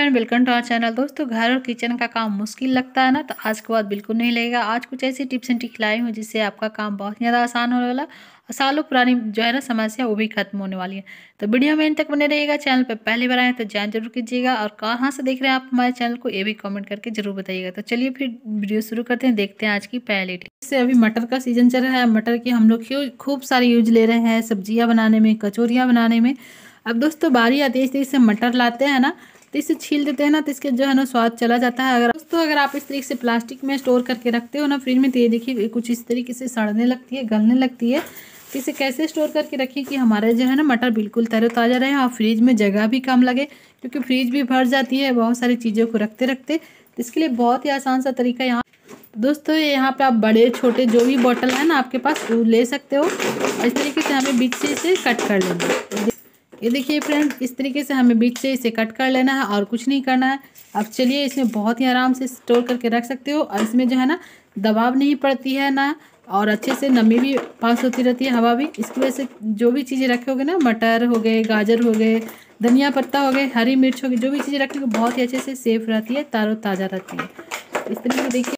and welcome to our channel दोस्तों घर और किचन का काम मुश्किल लगता है ना तो आज के बाद बिल्कुल नहीं लगेगा आज कुछ ऐसी टिप्स एंड ट्रिक लाई हूँ जिससे आपका काम बहुत ज़्यादा आसान होने वाला और सालों पुरानी जो है ना समस्या वो भी खत्म होने वाली है तो वीडियो में इन तक बने रहेगा चैनल पर पहले बार आए तो ज्वाइन जरूर कीजिएगा और कहाँ से देख रहे हैं आप हमारे चैनल को ये भी कॉमेंट करके जरूर बताइएगा तो चलिए फिर वीडियो शुरू करते हैं देखते हैं आज की पहली टिप इससे अभी मटर का सीजन चल रहा है मटर की हम लोग खूब सारे यूज ले रहे हैं सब्जियाँ बनाने में कचोरियाँ बनाने में अब दोस्तों बारी आती है इस से मटर लाते हैं ना तो इसे छील देते हैं ना तो इसके जो है ना स्वाद चला जाता है अगर दोस्तों अगर आप इस तरीके से प्लास्टिक में स्टोर करके रखते हो ना फ्रिज में तो ये देखिए कुछ इस तरीके से सड़ने लगती है गलने लगती है तो इसे कैसे स्टोर करके रखें कि हमारे जो है ना मटर बिल्कुल तरोताज़ा रहे और फ्रिज में जगह भी कम लगे क्योंकि फ्रिज भी भर जाती है बहुत सारी चीज़ों को रखते रखते तो इसके लिए बहुत ही आसान सा तरीका यहाँ दोस्तों यहाँ पे आप बड़े छोटे जो भी बॉटल है ना आपके पास वो ले सकते हो इस तरीके से हमें बीच से इसे कट कर लेंगे ये देखिए फ्रेंड इस तरीके से हमें बीच से इसे कट कर लेना है और कुछ नहीं करना है अब चलिए इसमें बहुत ही आराम से स्टोर करके रख सकते हो और इसमें जो है ना दबाव नहीं पड़ती है ना और अच्छे से नमी भी पास होती रहती है हवा भी इसकी वजह से जो भी चीज़ें रखोगे ना मटर हो गए गाजर हो गए धनिया पत्ता हो गए हरी मिर्च हो गई जो भी चीज़ें रखोगे बहुत ही अच्छे से सेफ रहती है तारो ताज़ा रहती है इस तरीके से देखिए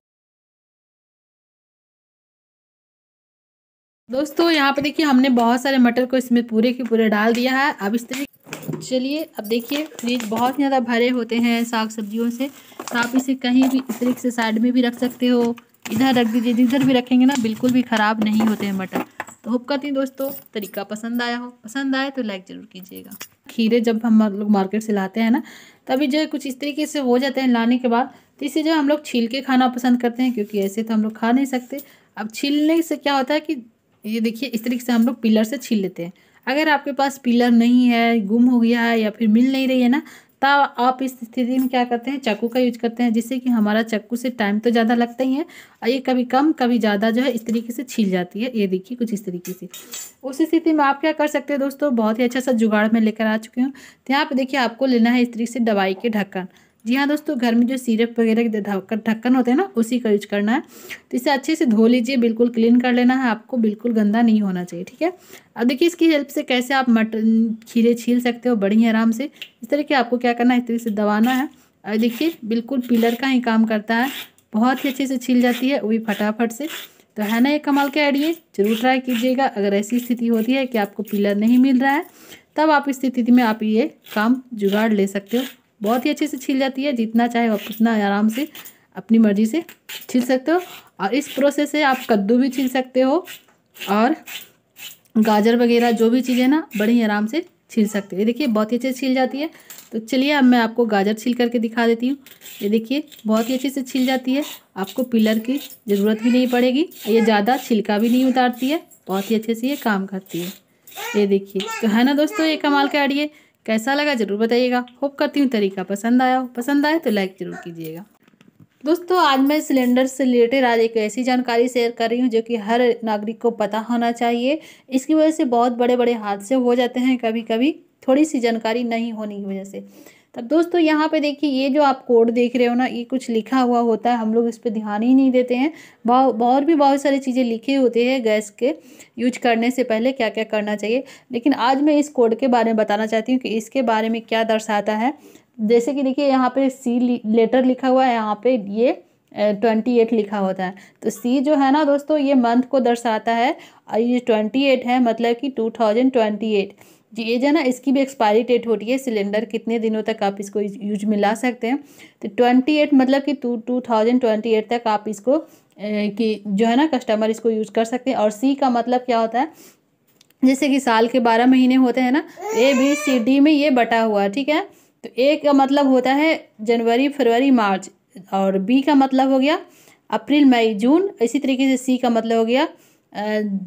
दोस्तों यहाँ पे देखिए हमने बहुत सारे मटर को इसमें पूरे के पूरे डाल दिया है अब इस तरीके चलिए अब देखिए फ्रिज बहुत ज़्यादा भरे होते हैं साग सब्जियों से तो आप इसे कहीं भी इस तरीके से साइड में भी रख सकते हो इधर रख दीजिए जिधर भी रखेंगे ना बिल्कुल भी ख़राब नहीं होते हैं मटर तो होप करती हूँ दोस्तों तरीका पसंद आया हो पसंद आए तो लाइक ज़रूर कीजिएगा खीरे जब हम लोग मार्केट से लाते हैं ना तभी जो है कुछ इस तरीके से हो जाते हैं लाने के बाद तो इसे जो हम लोग छील के खाना पसंद करते हैं क्योंकि ऐसे तो हम लोग खा नहीं सकते अब छीलने से क्या होता है कि ये देखिए इस तरीके से हम लोग पिलर से छील लेते हैं अगर आपके पास पिलर नहीं है गुम हो गया है या फिर मिल नहीं रही है ना तब आप इस स्थिति में क्या करते हैं चाकू का यूज करते हैं जिससे कि हमारा चाकू से टाइम तो ज़्यादा लगता ही है और ये कभी कम कभी ज़्यादा जो है इस तरीके से छील जाती है ये देखिए कुछ इस तरीके से उस स्थिति में आप क्या कर सकते हैं दोस्तों बहुत ही अच्छा सा जुगाड़ में लेकर आ चुके हूँ तो यहाँ पर देखिए आपको लेना है इस तरीके से दवाई के ढक्कन जी हाँ दोस्तों घर में जो सिरप वगैरह के ढक्कन होते हैं ना उसी का यूज करना है तो इसे अच्छे से धो लीजिए बिल्कुल क्लीन कर लेना है आपको बिल्कुल गंदा नहीं होना चाहिए ठीक है अब देखिए इसकी हेल्प से कैसे आप मटन खीरे छील सकते हो बढ़िया आराम से इस तरह के आपको क्या करना है इस तरीके से दबाना है और देखिए बिल्कुल पिलर का ही काम करता है बहुत ही अच्छे से छील जाती है वो भी फटाफट से तो है ना ये कमाल के आइडिए जरूर ट्राई कीजिएगा अगर ऐसी स्थिति होती है कि आपको पिलर नहीं मिल रहा है तब आप इस स्थिति में आप ये काम जुगाड़ ले सकते हो बहुत ही अच्छे से छिल जाती है जितना चाहे आप उतना आराम से अपनी मर्जी से छिल सकते हो और इस प्रोसेस से आप कद्दू भी छिल सकते हो और गाजर वगैरह जो भी चीज़ें ना बड़ी आराम से छिल सकते हैं देखिए बहुत ही अच्छे से छिल जाती है तो चलिए अब मैं आपको गाजर छिल करके दिखा देती हूँ ये देखिए बहुत ही अच्छे से छिल जाती है आपको पिलर की ज़रूरत भी नहीं पड़ेगी ये ज़्यादा छिलका भी नहीं उतारती है बहुत ही अच्छे से ये काम करती है ये देखिए तो है ना दोस्तों ये कमाल का आइडिया कैसा लगा ज़रूर बताइएगा होप करती हूँ तरीका पसंद आया हो पसंद आए तो लाइक ज़रूर कीजिएगा दोस्तों आज मैं सिलेंडर से रिलेटेड आज एक ऐसी जानकारी शेयर कर रही हूँ जो कि हर नागरिक को पता होना चाहिए इसकी वजह से बहुत बड़े बड़े हादसे हो जाते हैं कभी कभी थोड़ी सी जानकारी नहीं होने की वजह से तब दोस्तों यहाँ पे देखिए ये जो आप कोड देख रहे हो ना ये कुछ लिखा हुआ होता है हम लोग इस पर ध्यान ही नहीं देते हैं बहुत और भी बहुत सारी चीज़ें लिखी होती है गैस के यूज करने से पहले क्या क्या करना चाहिए लेकिन आज मैं इस कोड के बारे में बताना चाहती हूँ कि इसके बारे में क्या दर्शाता है जैसे कि देखिए यहाँ पर सी लेटर लिखा हुआ है यहाँ पर ये ट्वेंटी एट लिखा होता है तो सी जो है ना दोस्तों ये मंथ को दर्शाता है और ये ट्वेंटी एट है मतलब कि टू थाउजेंड ट्वेंटी एट जी ये जो ना इसकी भी एक्सपायरी डेट होती है सिलेंडर कितने दिनों तक आप इसको यूज में ला सकते हैं तो ट्वेंटी एट मतलब कि two two thousand twenty eight तक आप इसको कि जो है ना कस्टमर इसको यूज कर सकते हैं और सी का मतलब क्या होता है जैसे कि साल के बारह महीने होते हैं ना ए बी सी डी में ये बटा हुआ ठीक है तो ए का मतलब होता है जनवरी फरवरी मार्च और बी का मतलब हो गया अप्रैल मई जून इसी तरीके से सी का मतलब हो गया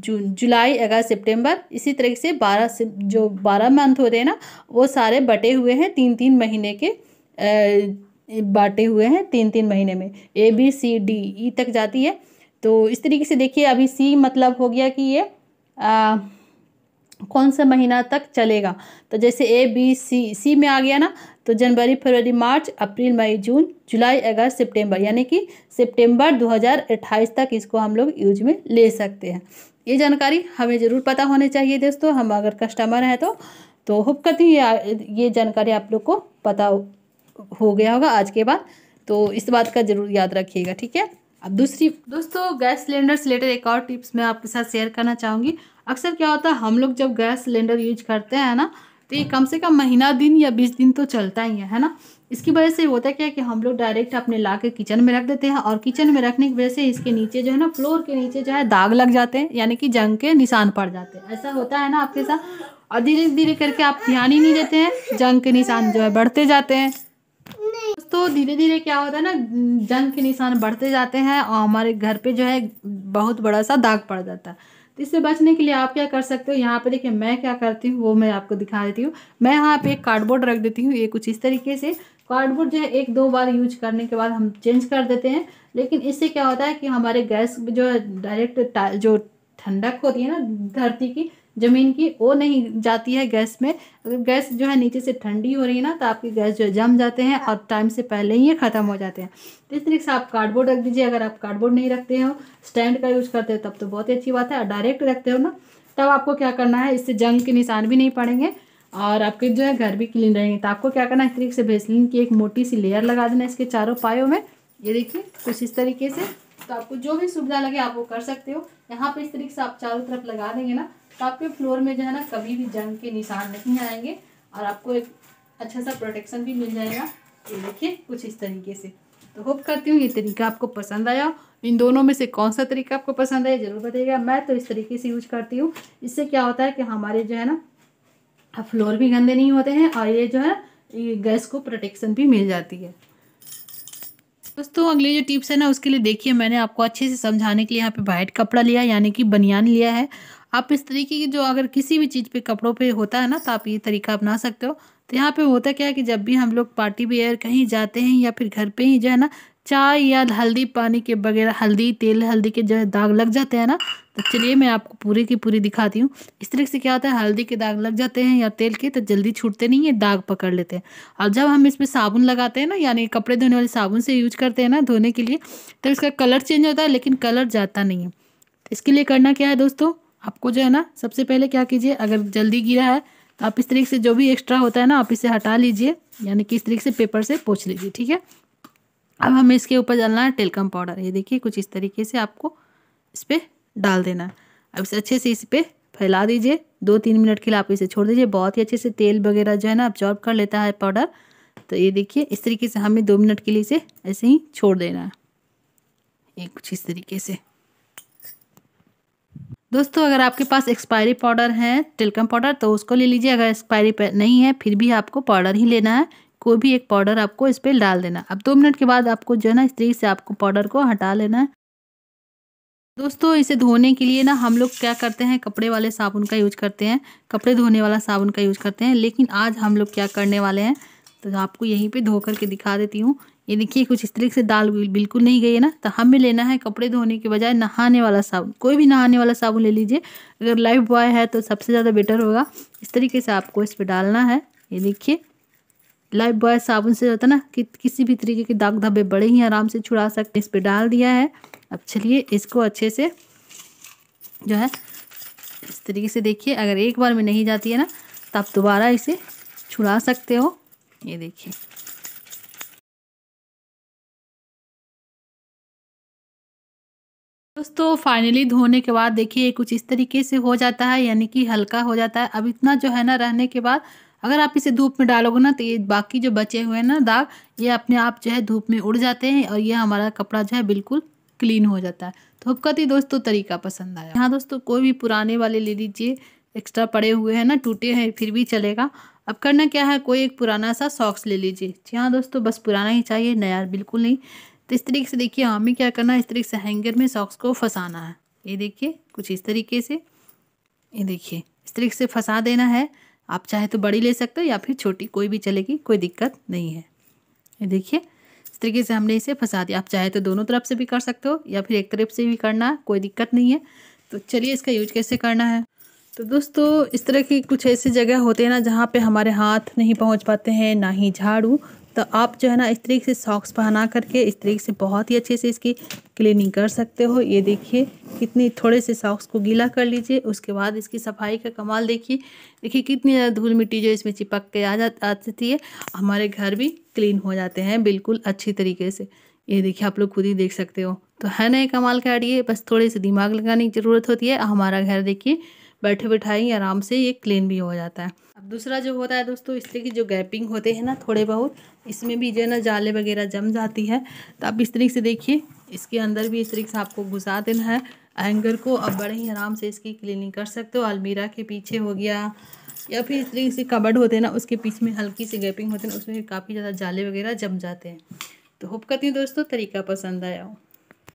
जून जुलाई अगस्त सितंबर इसी तरीके से बारह जो बारह मंथ होते हैं ना वो सारे बटे हुए हैं तीन तीन महीने के बांटे हुए हैं तीन तीन महीने में A B C D E तक जाती है तो इस तरीके से देखिए अभी सी मतलब हो गया कि ये कौन सा महीना तक चलेगा तो जैसे ए बी सी सी में आ गया ना तो जनवरी फरवरी मार्च अप्रैल मई जून जुलाई अगस्त सितंबर यानी कि सितंबर 2028 तक इसको हम लोग यूज में ले सकते हैं ये जानकारी हमें ज़रूर पता होने चाहिए दोस्तों हम अगर कस्टमर हैं तो तो होप करती ये ये जानकारी आप लोग को पता हो गया होगा आज के बाद तो इस बात का ज़रूर याद रखिएगा ठीक है अब दूसरी दोस्तों गैस सिलेंडर से रिलेटेड एक और टिप्स मैं आपके साथ शेयर करना चाहूँगी अक्सर क्या होता है हम लोग जब गैस सिलेंडर यूज करते हैं ना तो ये कम से कम महीना दिन या बीस दिन तो चलता ही है है ना इसकी वजह से होता है क्या कि हम लोग डायरेक्ट अपने ला के किचन में रख देते हैं और किचन में रखने की वजह से इसके नीचे जो है ना फ्लोर के नीचे जो है दाग लग जाते हैं यानी कि जंग के निशान पड़ जाते हैं ऐसा होता है ना आपके साथ और धीरे धीरे करके आप ध्यान ही नहीं देते हैं जंग के निशान जो है बढ़ते जाते हैं तो धीरे धीरे क्या होता है ना जंग के निशान बढ़ते जाते हैं और हमारे घर पे जो है बहुत बड़ा सा दाग पड़ जाता है तो इससे बचने के लिए आप क्या कर सकते हो यहाँ पे देखिए मैं क्या करती हूँ वो मैं आपको दिखा देती हूँ मैं यहाँ पे एक कार्डबोर्ड रख देती हूँ ये कुछ इस तरीके से कार्डबोर्ड जो है एक दो बार यूज करने के बाद हम चेंज कर देते हैं लेकिन इससे क्या होता है कि हमारे गैस जो है डायरेक्ट जो ठंडक होती है ना धरती की ज़मीन की वो नहीं जाती है गैस में अगर गैस जो है नीचे से ठंडी हो रही है ना तो आपकी गैस जो है जम जाते हैं और टाइम से पहले ही ये ख़त्म हो जाते हैं तो इस तरीके से आप कार्डबोर्ड रख दीजिए अगर आप कार्डबोर्ड नहीं रखते हो स्टैंड का यूज़ करते हो तब तो बहुत ही अच्छी बात है और डायरेक्ट रखते हो ना तब आपको क्या करना है इससे जंग के निशान भी नहीं पड़ेंगे और आपके जो है घर भी क्लीन रहेंगे तो आपको क्या करना है इस तरीके से भेसलिन की एक मोटी सी लेयर लगा देना इसके चारों पायों में ये देखिए कुछ इस तरीके से तो आपको जो भी सुविधा लगे आप वो कर सकते हो यहाँ पे इस तरीके से आप चारों तरफ लगा देंगे ना तो आपके फ्लोर में जो है ना कभी भी जंग के निशान नहीं आएंगे और आपको एक अच्छा सा प्रोटेक्शन भी मिल जाएगा ये देखिए कुछ इस तरीके से तो होप करती हूँ ये तरीका आपको पसंद आया इन दोनों में से कौन सा तरीका आपको पसंद आया ज़रूर बताइएगा मैं तो इस तरीके से यूज करती हूँ इससे क्या होता है कि हमारे जो है ना फ्लोर भी गंदे नहीं होते हैं और ये जो है ये गैस को प्रोटेक्शन भी मिल जाती है दोस्तों अगली जो टिप्स है ना उसके लिए देखिए मैंने आपको अच्छे से समझाने के लिए यहाँ पे वाइट कपड़ा लिया यानी कि बनियान लिया है आप इस तरीके की जो अगर किसी भी चीज़ पे कपड़ों पे होता है ना तो आप ये तरीका अपना सकते हो तो यहाँ पे होता है क्या है कि जब भी हम लोग पार्टी वेयर कहीं जाते हैं या फिर घर पे ही जो है ना चाय या हल्दी पानी के वगैरह हल्दी तेल हल्दी के जो दाग लग जाते हैं ना तो चलिए मैं आपको पूरे की पूरी दिखाती हूँ इस तरीके से क्या होता है हल्दी के दाग लग जाते हैं या तेल के तो जल्दी छूटते नहीं है दाग पकड़ लेते हैं और जब हम इसमें साबुन लगाते हैं ना यानी कपड़े धोने वाले साबुन से यूज करते हैं ना धोने के लिए तो इसका कलर चेंज होता है लेकिन कलर जाता नहीं है तो इसके लिए करना क्या है दोस्तों आपको जो है ना सबसे पहले क्या कीजिए अगर जल्दी गिरा है तो आप इस तरीके से जो भी एक्स्ट्रा होता है ना आप इसे हटा लीजिए यानी कि इस तरीके से पेपर से पोछ लीजिए ठीक है अब हमें इसके ऊपर डालना है टेलकम पाउडर ये देखिए कुछ इस तरीके से आपको इस पर डाल देना है अब इसे अच्छे से इस पर फैला दीजिए दो तीन मिनट के लिए आप इसे छोड़ दीजिए बहुत ही अच्छे से तेल वगैरह जो है ना अब्जॉर्ब कर लेता है पाउडर तो ये देखिए इस तरीके से हमें दो मिनट के लिए इसे ऐसे ही छोड़ देना है ये कुछ इस तरीके से दोस्तों अगर आपके पास एक्सपायरी पाउडर है टेलकम पाउडर तो उसको ले लीजिए अगर एक्सपायरी नहीं है फिर भी आपको पाउडर ही लेना है कोई भी एक पाउडर आपको इस पर डाल देना अब दो मिनट के बाद आपको जो है ना इस तरीके से आपको पाउडर को हटा लेना है दोस्तों इसे धोने के लिए ना हम लोग क्या करते हैं कपड़े वाले साबुन का यूज करते हैं कपड़े धोने वाला साबुन का यूज करते हैं लेकिन आज हम लोग क्या करने वाले हैं तो आपको यहीं पे धो करके दिखा देती हूँ ये देखिए कुछ इस तरीके से दाल बिल्कुल नहीं गई है ना तो हमें लेना है कपड़े धोने के बजाय नहाने वाला साबुन कोई भी नहाने वाला साबुन ले लीजिए अगर लाइफ बॉय है तो सबसे ज़्यादा बेटर होगा इस तरीके से आपको इस पर डालना है ये देखिए लाइफ बॉय साबुन से होता ना कि किसी भी तरीके के दाग धब्बे बड़े ही आराम से छुड़ा सकते हैं इस पर डाल दिया है अब चलिए इसको अच्छे से जो है इस तरीके से देखिए अगर एक बार में नहीं जाती है ना तो आप दोबारा इसे छुड़ा सकते हो ये देखिए दोस्तों फाइनली धोने के बाद देखिए कुछ इस तरीके से हो जाता है यानी कि हल्का हो जाता है अब इतना जो है ना रहने के बाद अगर आप इसे धूप में डालोगे ना तो ये बाकी जो बचे हुए हैं ना दाग ये अपने आप जो है धूप में उड़ जाते हैं और ये हमारा कपड़ा जो है बिल्कुल क्लीन हो जाता है तो होप करती दोस्तों तरीका पसंद आया हाँ दोस्तों कोई भी पुराने वाले ले लीजिए एक्स्ट्रा पड़े हुए हैं ना टूटे हैं फिर भी चलेगा अब करना क्या है कोई एक पुराना सा सॉक्स ले लीजिए जी हाँ दोस्तों बस पुराना ही चाहिए नया बिल्कुल नहीं तो इस तरीके से देखिए हमें क्या करना है इस तरीके से हैंगर में सॉक्स को फंसाना है ये देखिए कुछ इस तरीके से ये देखिए इस तरीके से फंसा देना है आप चाहे तो बड़ी ले सकते हो या फिर छोटी कोई भी चलेगी कोई दिक्कत नहीं है ये देखिए इस तरीके से हमने इसे फंसा दिया आप चाहे तो दोनों तरफ से भी कर सकते हो या फिर एक तरफ से भी करना कोई दिक्कत नहीं है तो चलिए इसका यूज कैसे करना है तो दोस्तों इस तरह की कुछ ऐसी जगह होते हैं ना जहाँ पे हमारे हाथ नहीं पहुँच पाते हैं ना ही झाड़ू तो आप जो है ना इस तरीके से सॉक्स पहना करके इस तरीके से बहुत ही अच्छे से इसकी क्लीनिंग कर सकते हो ये देखिए कितनी थोड़े से सॉक्स को गीला कर लीजिए उसके बाद इसकी सफाई का कमाल देखिए देखिए कितनी ज़्यादा धूल मिट्टी जो इसमें चिपक के आ जा आती है हमारे घर भी क्लीन हो जाते हैं बिल्कुल अच्छी तरीके से ये देखिए आप लोग खुद ही देख सकते हो तो है ना ये कमाल का आइडिया बस थोड़े से दिमाग लगाने की ज़रूरत होती है हमारा घर देखिए बैठे ही आराम से ये क्लीन भी हो जाता है अब दूसरा जो होता है दोस्तों इस तरह की जो गैपिंग होते हैं ना थोड़े बहुत इसमें भी जो है ना जाले वगैरह जम जाती है तो आप इस तरीके से देखिए इसके अंदर भी इस तरीके से आपको घुसा देना है एंगर को अब बड़े ही आराम से इसकी क्लीनिंग कर सकते हो अलमीरा के पीछे हो गया या फिर इस तरीके से कबर्ड होते हैं ना उसके पीछे में हल्की सी गैपिंग होते हैं उसमें काफ़ी ज़्यादा जाले वगैरह जम जाते हैं तो होप करती हूँ दोस्तों तरीका पसंद आया हो